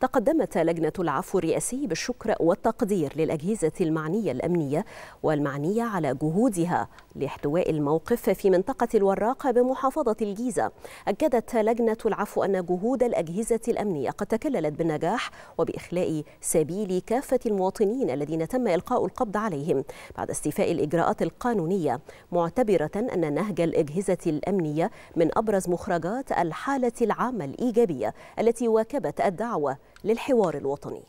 تقدمت لجنة العفو الرئاسي بالشكر والتقدير للأجهزة المعنية الأمنية والمعنية على جهودها لاحتواء الموقف في منطقة الوراق بمحافظة الجيزة أكدت لجنة العفو أن جهود الأجهزة الأمنية قد تكللت بالنجاح وبإخلاء سبيل كافة المواطنين الذين تم إلقاء القبض عليهم بعد استيفاء الإجراءات القانونية معتبرة أن نهج الأجهزة الأمنية من أبرز مخرجات الحالة العامة الإيجابية التي واكبت الدعوة للحوار الوطني